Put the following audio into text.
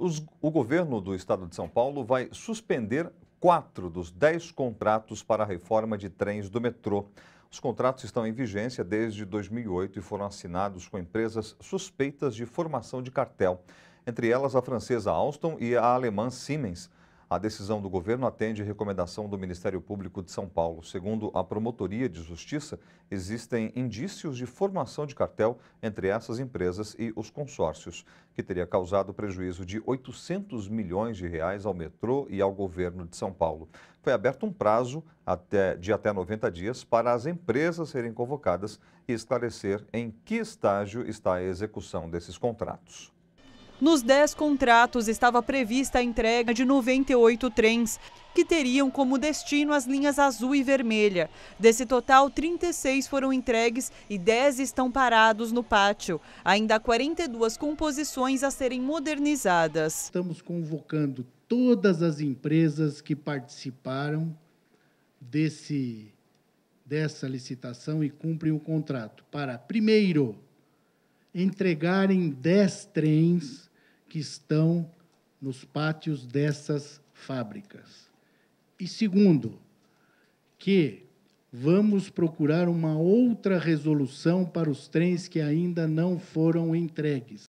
Os, o governo do estado de São Paulo vai suspender quatro dos dez contratos para a reforma de trens do metrô. Os contratos estão em vigência desde 2008 e foram assinados com empresas suspeitas de formação de cartel, entre elas a francesa Alstom e a alemã Siemens. A decisão do governo atende recomendação do Ministério Público de São Paulo. Segundo a Promotoria de Justiça, existem indícios de formação de cartel entre essas empresas e os consórcios, que teria causado prejuízo de 800 milhões de reais ao metrô e ao governo de São Paulo. Foi aberto um prazo até, de até 90 dias para as empresas serem convocadas e esclarecer em que estágio está a execução desses contratos. Nos 10 contratos estava prevista a entrega de 98 trens, que teriam como destino as linhas azul e vermelha. Desse total, 36 foram entregues e 10 estão parados no pátio. Ainda há 42 composições a serem modernizadas. Estamos convocando todas as empresas que participaram desse dessa licitação e cumprem o contrato para primeiro entregarem 10 trens que estão nos pátios dessas fábricas. E segundo, que vamos procurar uma outra resolução para os trens que ainda não foram entregues.